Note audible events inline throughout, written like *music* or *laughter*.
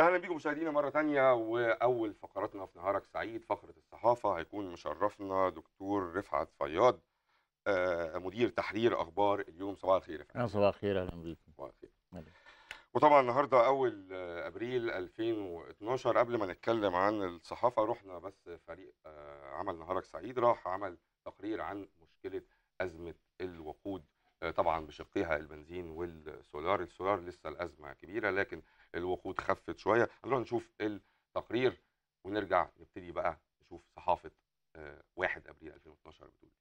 اهلا بيكم مشاهدينا مره تانية واول فقراتنا في نهارك سعيد فقره الصحافه هيكون مشرفنا دكتور رفعت فياض آه، مدير تحرير اخبار اليوم صباح الخير يا آه، صباح الخير اهلا بيكم صباح الخير وطبعا النهارده اول آه، ابريل 2012 قبل ما نتكلم عن الصحافه رحنا بس فريق عمل نهارك سعيد راح عمل تقرير عن مشكله ازمه الوقود آه، طبعا بشقيها البنزين والسولار السولار لسه الازمه كبيره لكن الوقود خفت شويه هنروح نشوف التقرير ونرجع نبتدي بقى نشوف صحافه 1 آه، ابريل 2012 بتقول إيه.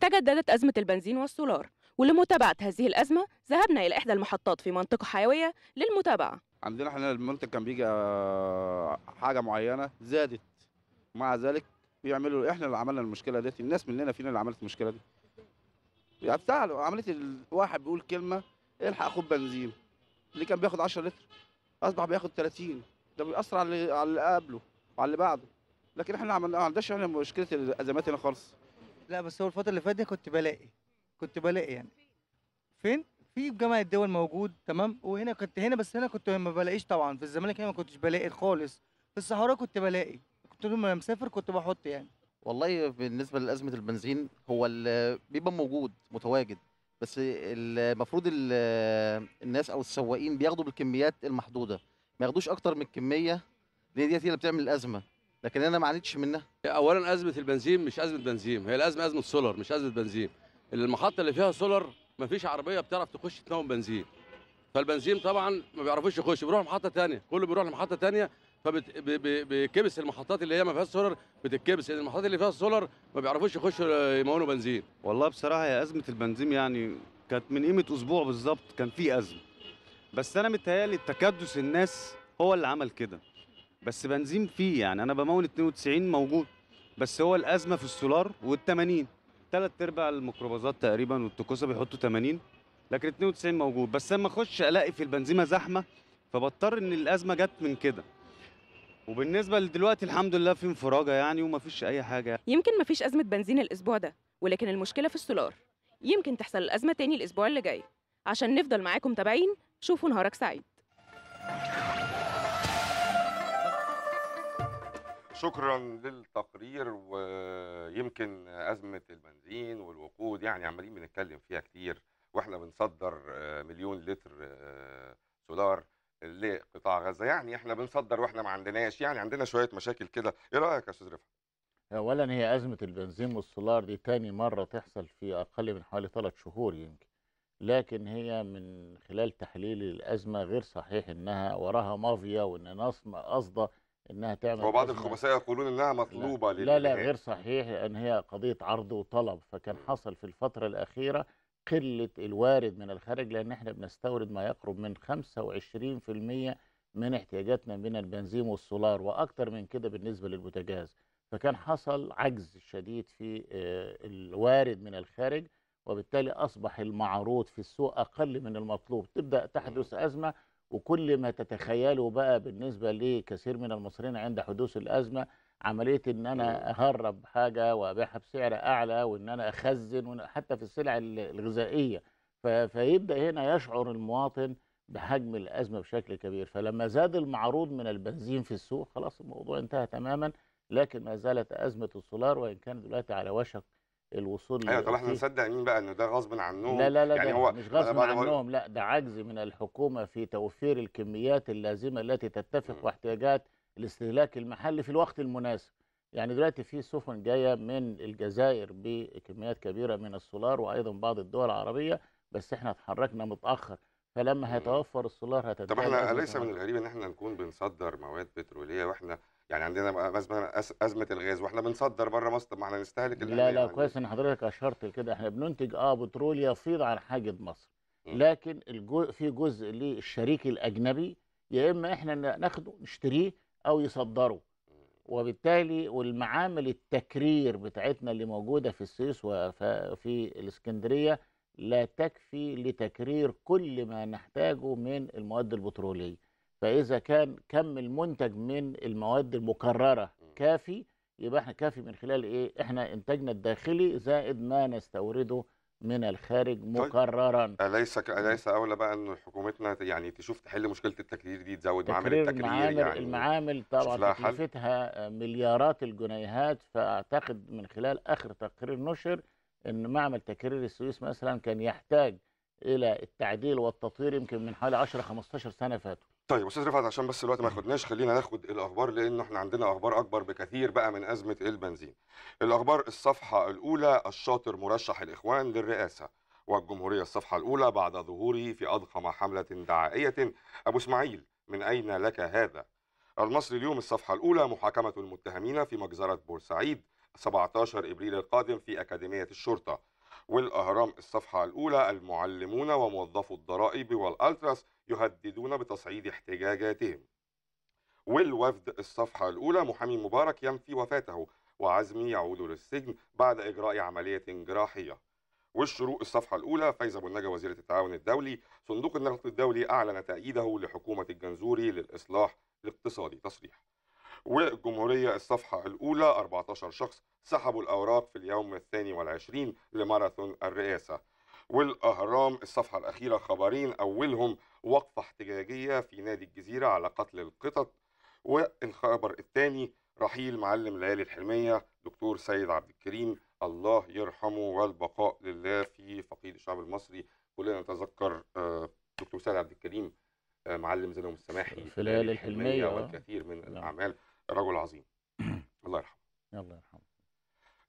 تجددت أزمة البنزين والسولار ولمتابعة هذه الأزمة ذهبنا إلى إحدى المحطات في منطقة حيوية للمتابعة عندنا احنا المنتج كان بيجي آه، حاجة معينة زادت مع ذلك بيعملوا احنا اللي عملنا المشكلة دي الناس مننا فينا اللي عملت المشكلة دي بتاع يعني عملت الواحد بيقول كلمة الحق خد بنزين اللي كان بياخد 10 لتر اصبح بياخد 30 ده بيأثر على اللي على اللي قبله وعلى اللي بعده لكن احنا ما عندناش احنا مشكله الازمات هنا خالص لا بس هو الفتره اللي فاتت كنت بلاقي كنت بلاقي يعني فين في جامعة الدول موجود تمام وهنا كنت هنا بس هنا كنت ما بلاقيش طبعا في الزمالك هنا ما كنتش بلاقي خالص في الصحراء كنت بلاقي كنت لما مسافر كنت بحط يعني والله بالنسبه لازمه البنزين هو بيبقى موجود متواجد بس المفروض الناس او السواقين بياخدوا بالكميات المحدوده ما ياخدوش اكتر من الكميه لان دي هي اللي بتعمل الازمه لكن انا ما عانيتش منها اولا ازمه البنزين مش ازمه بنزين هي الازمه ازمه سولار مش ازمه بنزين المحطه اللي فيها سولر ما فيش عربيه بتعرف تخش تنوم بنزين فالبنزين طبعا ما بيعرفوش يخش بيروح محطه ثانيه كله بيروح لمحطه ثانيه فبيكبس المحطات اللي هي ما فيهاش سولر بتتكبس يعني المحطات اللي فيها سولر ما بيعرفوش يخشوا يمونوا بنزين والله بصراحه هي ازمه البنزين يعني كانت من قيمه اسبوع بالظبط كان في ازمه بس انا متهيالي تكدس الناس هو اللي عمل كده بس بنزين فيه يعني انا بمول 92 موجود بس هو الازمه في السولار وال80 ثلاث ارباع الميكروبازات تقريبا والتكوسه بيحطوا 80 لكن 92 موجود بس لما اخش الاقي في البنزيمه زحمه فبضطر ان الازمه جت من كده وبالنسبه لدلوقتي الحمد لله في انفراجه يعني ومفيش اي حاجه يمكن مفيش ازمه بنزين الاسبوع ده ولكن المشكله في السولار يمكن تحصل الازمه تاني الاسبوع اللي جاي عشان نفضل معاكم تابعين شوفوا نهارك سعيد شكرا للتقرير ويمكن ازمه البنزين البنزين والوقود يعني عمالين بنتكلم فيها كتير واحنا بنصدر آه، مليون لتر آه، سولار لقطاع غزه يعني احنا بنصدر واحنا ما عندناش يعني عندنا شويه مشاكل كده ايه رايك يا استاذ رفعت اولا هي ازمه البنزين والسولار دي تاني مره تحصل في اقل من حوالي ثلاث شهور يمكن لكن هي من خلال تحليل الازمه غير صحيح انها وراها مافيا وان ناس قصده انها تعمل وبعض الخبثاء يقولون انها مطلوبه لا لا, لا غير صحيح لان هي قضيه عرض وطلب فكان حصل في الفتره الاخيره قله الوارد من الخارج لان احنا بنستورد ما يقرب من 25% من احتياجاتنا من البنزين والسولار واكثر من كده بالنسبه للبوتاجاز فكان حصل عجز شديد في آه، الوارد من الخارج وبالتالي اصبح المعروض في السوق اقل من المطلوب تبدا تحدث ازمه وكل ما تتخيله بقى بالنسبة لكثير من المصريين عند حدوث الأزمة عملية إن أنا إمم. أهرب حاجة وأبيعها بسعر أعلى وإن أنا أخزن حتى في السلع الغذائية فيبدأ هنا يشعر المواطن بحجم الأزمة بشكل كبير فلما زاد المعروض من البنزين في السوق خلاص الموضوع انتهى تماما لكن ما زالت أزمة السولار وإن كان دلوقتي على وشك الوصول ايوه طب احنا نصدق مين بقى ان ده غصب عنهم لا لا لا يعني هو مش غصب عنهم لا ده عجز من الحكومه في توفير الكميات اللازمه التي تتفق واحتياجات الاستهلاك المحلي في الوقت المناسب يعني دلوقتي في سفن جايه من الجزائر بكميات كبيره من السولار وايضا بعض الدول العربيه بس احنا اتحركنا متاخر فلما هيتوفر السولار هتتجدد طب احنا ليس من الغريب ان احنا نكون بنصدر مواد بتروليه واحنا يعني عندنا مثلا ازمه الغاز واحنا بنصدر بره مصر ما احنا نستهلك لا لا كويس ان حضرتك اشرت لكده احنا بننتج اه بترول يصير عن حاجه مصر إمم. لكن الجو في جزء للشريك الاجنبي يا اما احنا ناخده نشتريه او يصدره إمم. وبالتالي والمعامل التكرير بتاعتنا اللي موجوده في السويس وفي الاسكندريه لا تكفي لتكرير كل ما نحتاجه من المواد البتروليه فاذا كان كم المنتج من المواد المكرره كافي يبقى احنا كافي من خلال ايه احنا انتاجنا الداخلي زائد ما نستورده من الخارج طيب، مكررا اليس اليس اولى بقى ان حكومتنا يعني تشوف تحل مشكله التكرير دي تزود معامل التكرير المعامل يعني المعامل طبعا تكلفتها آه، مليارات الجنيهات فاعتقد من خلال اخر تقرير نشر ان معمل تكرير السويس مثلا كان يحتاج الى التعديل والتطوير يمكن من حوالي 10 15 سنه فاتوا طيب استاذ رفعت عشان بس الوقت ما ياخدناش خلينا ناخد الاخبار لانه احنا عندنا اخبار اكبر بكثير بقى من ازمه البنزين. الاخبار الصفحه الاولى الشاطر مرشح الاخوان للرئاسه والجمهوريه الصفحه الاولى بعد ظهوره في اضخم حمله دعائيه ابو اسماعيل من اين لك هذا؟ المصري اليوم الصفحه الاولى محاكمه المتهمين في مجزره بورسعيد 17 ابريل القادم في اكاديميه الشرطه. والاهرام الصفحه الاولى المعلمون وموظفو الضرائب والالتراس يهددون بتصعيد احتجاجاتهم والوفد الصفحة الأولى محامي مبارك ينفي وفاته وعزمي يعود للسجن بعد إجراء عملية جراحية والشروق الصفحة الأولى فايزة بنجا وزيرة التعاون الدولي صندوق النقد الدولي أعلن تأييده لحكومة الجنزوري للإصلاح الاقتصادي تصريح والجمهورية الصفحة الأولى 14 شخص سحبوا الأوراق في اليوم الثاني والعشرين لماراثون الرئاسة والأهرام الصفحة الأخيرة خبرين أولهم وقفة احتجاجية في نادي الجزيرة على قتل القطط والخبر الثاني رحيل معلم ليالي الحلمية دكتور سيد عبد الكريم الله يرحمه والبقاء لله في فقيد الشعب المصري كلنا نتذكر آه، دكتور سيد عبد الكريم آه، معلم زينب السماحي في ليالي الحلمية والكثير من نعم. الأعمال رجل عظيم *clears throat* الله يرحمه الله يرحمه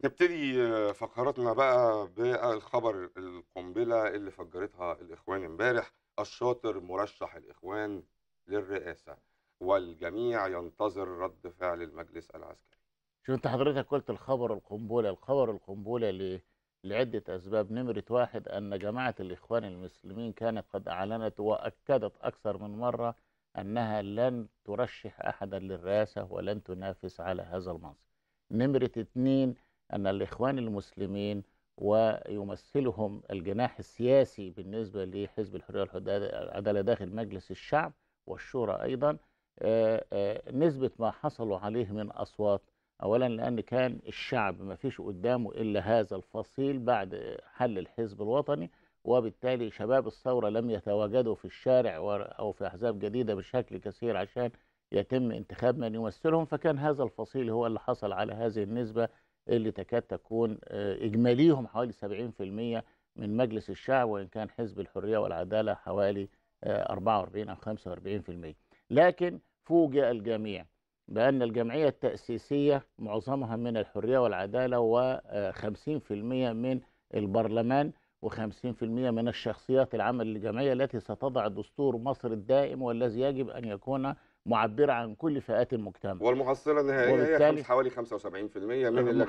نبتدي آه، فقراتنا بقى بالخبر القنبلة اللي فجرتها الإخوان امبارح الشاطر مرشح الإخوان للرئاسة والجميع ينتظر رد فعل المجلس العسكري شو انت حضرتك قلت الخبر القنبلة الخبر القنبلة لعدة أسباب نمرة واحد أن جماعة الإخوان المسلمين كانت قد أعلنت وأكدت أكثر من مرة أنها لن ترشح أحدا للرئاسة ولن تنافس على هذا المنصب نمرة اثنين أن الإخوان المسلمين ويمثلهم الجناح السياسي بالنسبة لحزب الحرية والعدالة داخل مجلس الشعب والشورى أيضا آه، آه، نسبة ما حصلوا عليه من أصوات أولا لأن كان الشعب ما فيش قدامه إلا هذا الفصيل بعد حل الحزب الوطني وبالتالي شباب الثورة لم يتواجدوا في الشارع أو في أحزاب جديدة بشكل كثير عشان يتم انتخاب من يمثلهم فكان هذا الفصيل هو اللي حصل على هذه النسبة اللي تكاد تكون آه، اجماليهم حوالي 70% من مجلس الشعب وان كان حزب الحريه والعداله حوالي 44 آه، او 45% لكن فوجئ الجميع بأن الجمعية التأسيسية معظمها من الحرية والعدالة و50% آه، من البرلمان و50% من الشخصيات العمل للجمعية التي ستضع دستور مصر الدائم والذي يجب أن يكون معبرة عن كل فئات المجتمع والمحصلة النهائية هي حوالي 75% من اللي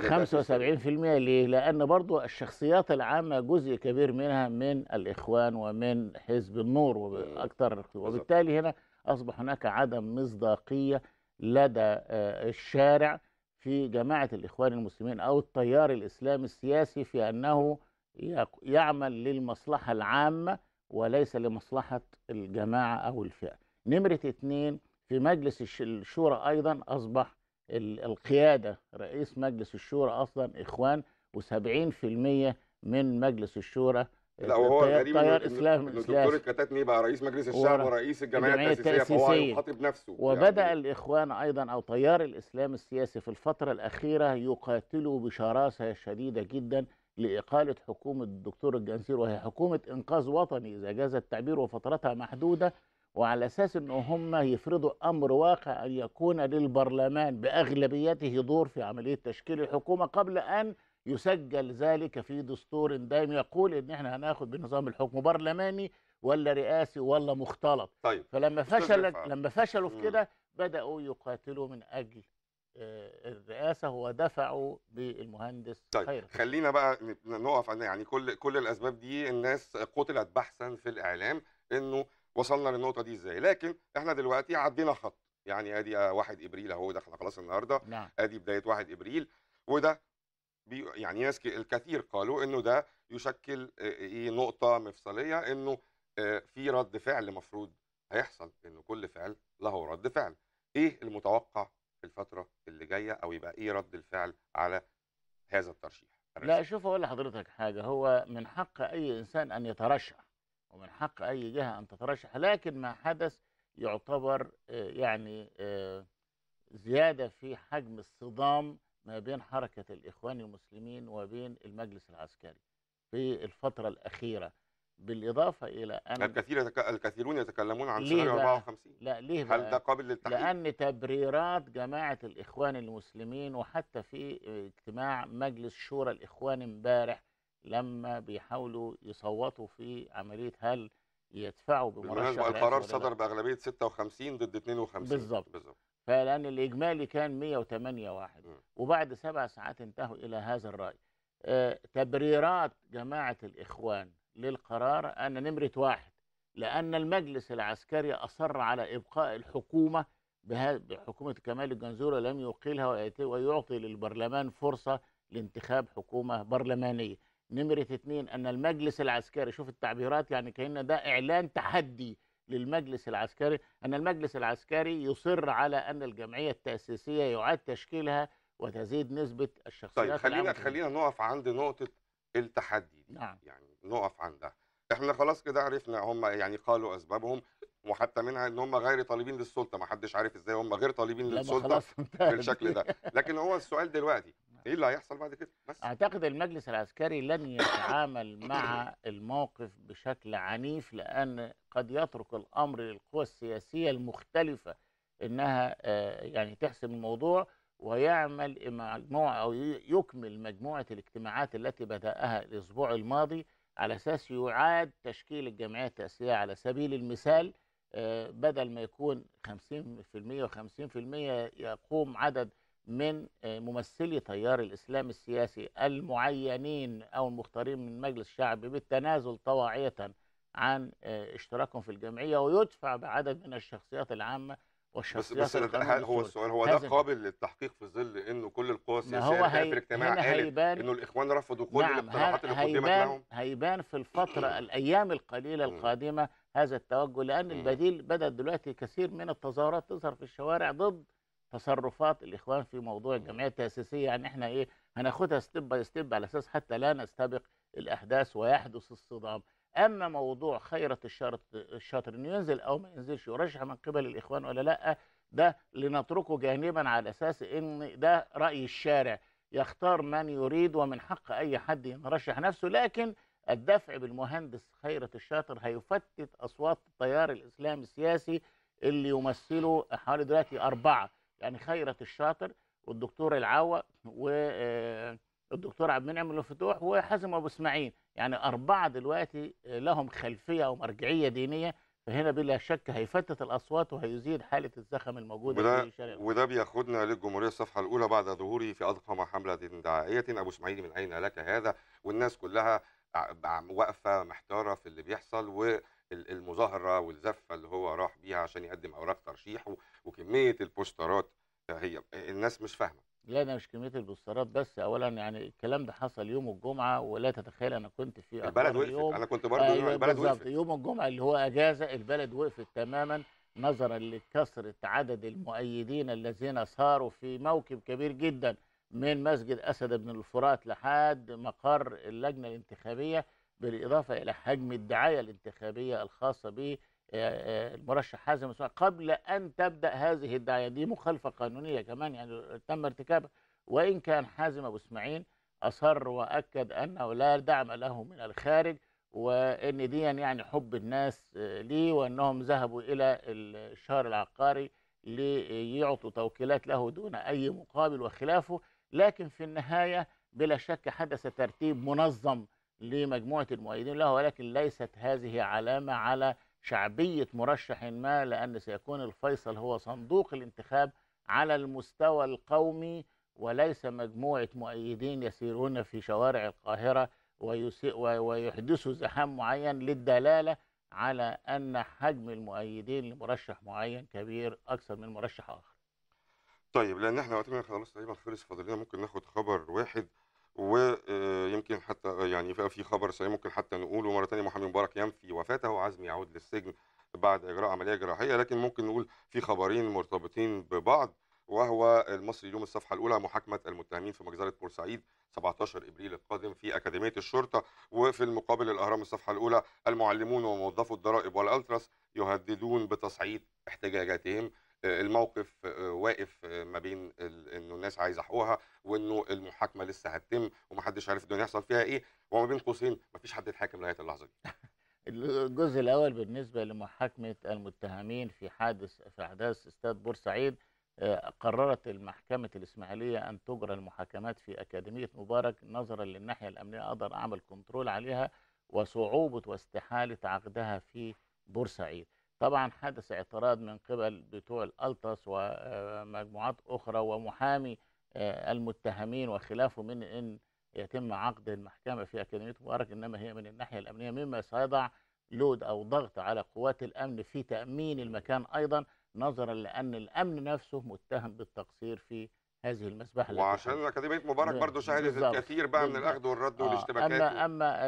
75% ليه؟ لأن برضو الشخصيات العامة جزء كبير منها من الإخوان ومن حزب النور وأكثر وبالتالي هنا أصبح هناك عدم مصداقية لدى آه، الشارع في جماعة الإخوان المسلمين أو التيار الإسلامي السياسي في أنه يعمل للمصلحة العامة وليس لمصلحة الجماعة أو الفئة نمرة اثنين في مجلس الشورى أيضا أصبح القيادة رئيس مجلس الشورى أصلا إخوان و70% من مجلس الشورى لا وهو غريب تيار اسلام الدكتور الكتاتني بقى رئيس مجلس الشعب ورئيس الجمعيه التأسيسية, التاسيسيه فهو يخاطب نفسه يعني. وبدا يعني. الاخوان ايضا او تيار الاسلام السياسي في الفتره الاخيره يقاتلوا بشراسه شديده جدا لاقاله حكومه الدكتور الجنزير وهي حكومه انقاذ وطني اذا جاز التعبير وفترتها محدوده وعلى اساس ان هم يفرضوا امر واقع ان يكون للبرلمان باغلبيته دور في عمليه تشكيل الحكومه قبل ان يسجل ذلك في دستور دائم يقول ان احنا هناخد بنظام الحكم برلماني ولا رئاسي ولا مختلط طيب. فلما فشل لما فشلوا في كده بداوا يقاتلوا من اجل آه، الرئاسه ودفعوا بالمهندس طيب خير. خلينا بقى نقف يعني كل كل الاسباب دي الناس قتلت بحثا في الاعلام انه وصلنا للنقطه دي ازاي لكن احنا دلوقتي عدينا خط يعني ادي 1 آه، ابريل اهو ده احنا خلاص النهارده نعم. ادي بدايه 1 ابريل وده بي يعني ناس الكثير قالوا انه ده يشكل آه، آه، ايه نقطه مفصليه انه في رد فعل مفروض هيحصل انه كل فعل له رد فعل ايه المتوقع في الفتره اللي جايه او يبقى ايه رد الفعل على هذا الترشيح لا شوف اقول لحضرتك حاجه هو من حق اي انسان ان يترشح ومن حق أي جهة أن تترشح لكن ما حدث يعتبر آه، يعني آه، زيادة في حجم الصدام ما بين حركة الإخوان المسلمين وبين المجلس العسكري في الفترة الأخيرة بالإضافة إلى أن الكثير يتك... الكثيرون يتكلمون عن سنة 54 لا ليه هل ده قابل للتحقيق؟ لأن تبريرات جماعة الإخوان المسلمين وحتى في آه، اجتماع مجلس شورى الإخوان امبارح لما بيحاولوا يصوتوا في عمليه هل يدفعوا بمرشح القرار صدر باغلبيه 56 ضد 52 بالظبط بالظبط فلان الاجمالي كان 108 واحد م. وبعد سبع ساعات انتهوا الى هذا الراي آه تبريرات جماعه الاخوان للقرار ان نمره واحد لان المجلس العسكري اصر على ابقاء الحكومه بحكومه كمال الجنزوره لم يقيلها ويعطي للبرلمان فرصه لانتخاب حكومه برلمانيه نمرة اثنين أن المجلس العسكري شوف التعبيرات يعني كأن ده إعلان تحدي للمجلس العسكري أن المجلس العسكري يصر على أن الجمعية التأسيسية يعاد تشكيلها وتزيد نسبة الشخصيات طيب خلينا خلينا نقف عند نقطة التحدي دي نعم. يعني نقف عندها احنا خلاص كده عرفنا هم يعني قالوا اسبابهم وحتى منها ان هم غير طالبين للسلطه ما حدش عارف ازاي هم غير طالبين للسلطه بالشكل ده لكن هو السؤال دلوقتي ايه اللي هيحصل بعد كده بس اعتقد المجلس العسكري لن يتعامل مع الموقف بشكل عنيف لان قد يترك الامر للقوى السياسيه المختلفه انها آه، يعني تحسم الموضوع ويعمل مجموعه او يكمل مجموعه الاجتماعات التي بداها الاسبوع الماضي على اساس يعاد تشكيل الجمعيه التاسيسيه على سبيل المثال آه، بدل ما يكون 50% و50% يقوم عدد من آه، ممثلي تيار الإسلام السياسي المعينين أو المختارين من مجلس الشعب بالتنازل طواعية عن آه، اشتراكهم في الجمعية ويدفع بعدد من الشخصيات العامة والشخصيات بس بس هو السؤال هو ده قابل للتحقيق في ظل انه كل القوى السياسيه في الاجتماع قالت انه الاخوان رفضوا كل نعم الاقتراحات اللي قدمت لهم هيبان في الفتره *clears throat* الايام القليله القادمه هذا التوجه لان البديل بدات دلوقتي كثير من التظاهرات تظهر في الشوارع ضد تصرفات الاخوان في موضوع الجمعيه التاسيسيه يعني احنا ايه هناخدها ستيب باي ستيب على اساس حتى لا نستبق الاحداث ويحدث الصدام اما موضوع خيره الشاطر الشاطر انه ينزل او ما ينزلش يرشح من قبل الاخوان ولا لا ده لنتركه جانبا على اساس ان ده راي الشارع يختار من يريد ومن حق اي حد يرشح نفسه لكن الدفع بالمهندس خيرة الشاطر هيفتت أصوات التيار الإسلامي السياسي اللي يمثله حوالي دلوقتي أربعة يعني خيرت الشاطر والدكتور العوة آه، والدكتور عبد المنعم الفتوح وحازم ابو اسماعيل يعني اربعه دلوقتي آه، لهم خلفيه او مرجعيه دينيه فهنا بلا شك هيفتت الاصوات وهيزيد حاله الزخم الموجوده في الشارع وده بياخدنا للجمهوريه الصفحه الاولى بعد ظهوري في اضخم حمله دعائيه ابو اسماعيل من اين لك هذا والناس كلها واقفه محتاره في اللي بيحصل و المظاهره والزفه اللي هو راح بيها عشان يقدم اوراق ترشيح وكميه البوسترات هي الناس مش فاهمه لا ده مش كميه البوسترات بس اولا يعني الكلام ده حصل يوم الجمعه ولا تتخيل انا كنت في البلد وقفت انا كنت برضه أيوة البلد وقفت يوم الجمعه اللي هو اجازه البلد وقفت تماما نظرا لكثره عدد المؤيدين الذين ساروا في موكب كبير جدا من مسجد اسد بن الفرات لحد مقر اللجنه الانتخابيه بالإضافة إلى حجم الدعاية الانتخابية الخاصة به المرشح حازم اسماعيل قبل ان تبدا هذه الدعايه دي مخالفه قانونيه كمان يعني تم ارتكابها وان كان حازم ابو اسماعيل اصر واكد انه لا دعم له من الخارج وان دي يعني حب الناس ليه وانهم ذهبوا الى الشهر العقاري ليعطوا توكيلات له دون اي مقابل وخلافه لكن في النهايه بلا شك حدث ترتيب منظم لمجموعة المؤيدين له ولكن ليست هذه علامة على شعبية مرشح ما لأن سيكون الفيصل هو صندوق الانتخاب على المستوى القومي وليس مجموعة مؤيدين يسيرون في شوارع القاهرة ويحدثوا زحام معين للدلالة على أن حجم المؤيدين لمرشح معين كبير أكثر من مرشح آخر طيب لأن احنا وقتنا خلاص تقريبا خلص فاضل لنا ممكن ناخد خبر واحد ويمكن حتى يعني في خبر سريع ممكن حتى نقوله مره ثانيه محمد مبارك ينفي وفاته وعزم يعود للسجن بعد اجراء عمليه جراحيه لكن ممكن نقول في خبرين مرتبطين ببعض وهو المصري اليوم الصفحه الاولى محاكمه المتهمين في مجزره بورسعيد 17 ابريل القادم في اكاديميه الشرطه وفي المقابل الاهرام الصفحه الاولى المعلمون وموظفو الضرائب والالتراس يهددون بتصعيد احتجاجاتهم الموقف آه، واقف آه، ما بين انه الناس عايزه حقوقها وانه المحاكمه لسه هتتم ومحدش عارف الدنيا هيحصل فيها ايه وما بين قوسين مفيش حد اتحاكم لغايه اللحظه دي *laughs* الجزء الاول بالنسبه لمحاكمه المتهمين في حادث في احداث استاد بورسعيد آه، قررت المحكمة الإسماعيلية أن تجرى المحاكمات في أكاديمية مبارك نظرا للناحية الأمنية أقدر أعمل كنترول عليها وصعوبة واستحالة عقدها في بورسعيد طبعا حدث اعتراض من قبل بتوع الالتس ومجموعات اخرى ومحامي آه، المتهمين وخلافه من ان يتم عقد المحكمه في اكاديميه مبارك انما هي من الناحيه الامنيه مما سيضع لود او ضغط على قوات الامن في تامين المكان ايضا نظرا لان الامن نفسه متهم بالتقصير في هذه المسبحه وعشان اكاديميه مبارك نعم، برضه شهدت الكثير بقى من الاخذ والرد آه، والاشتباكات اما اما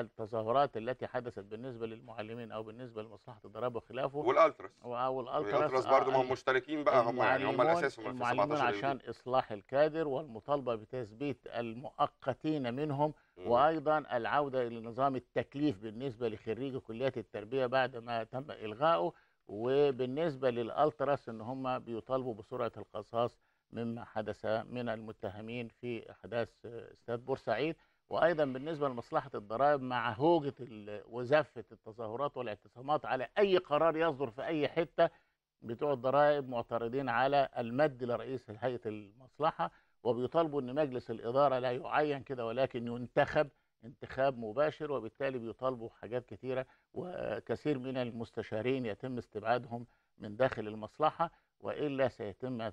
التظاهرات التي حدثت بالنسبه للمعلمين او بالنسبه لمصلحه الضرائب وخلافه والالتراس والالتراس والالتراس برضه آه، هم مشتركين بقى هم يعني هم الاساس هم المعلمين عشان اصلاح الكادر والمطالبه بتثبيت المؤقتين منهم وايضا العوده الى نظام التكليف بالنسبه لخريجي كليات التربيه بعد ما تم الغائه وبالنسبه للالتراس ان هم بيطالبوا بسرعه القصاص مما حدث من المتهمين في احداث استاد بورسعيد وايضا بالنسبه لمصلحه الضرائب مع هوجه وزفه التظاهرات والاعتصامات على اي قرار يصدر في اي حته بتوع الضرائب معترضين على المد لرئيس هيئه المصلحه وبيطالبوا ان مجلس الاداره لا يعين كده ولكن ينتخب انتخاب مباشر وبالتالي بيطالبوا حاجات كثيره وكثير من المستشارين يتم استبعادهم من داخل المصلحه والا سيتم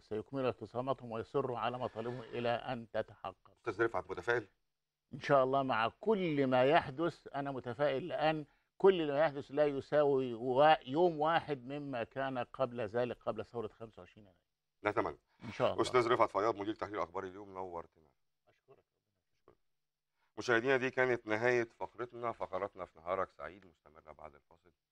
سيكمل اعتصاماتهم ويصروا على مطالبهم الى ان تتحقق. استاذ رفعت متفائل؟ ان شاء الله مع كل ما يحدث انا متفائل لان كل ما يحدث لا يساوي يوم واحد مما كان قبل ذلك قبل ثوره 25 يناير. نتمنى. ان شاء الله. استاذ رفعت فياض مدير تحرير اخبار اليوم نورتنا. اشكرك. مشاهدينا دي كانت نهايه فقرتنا فقراتنا في نهارك سعيد مستمره بعد الفاصل.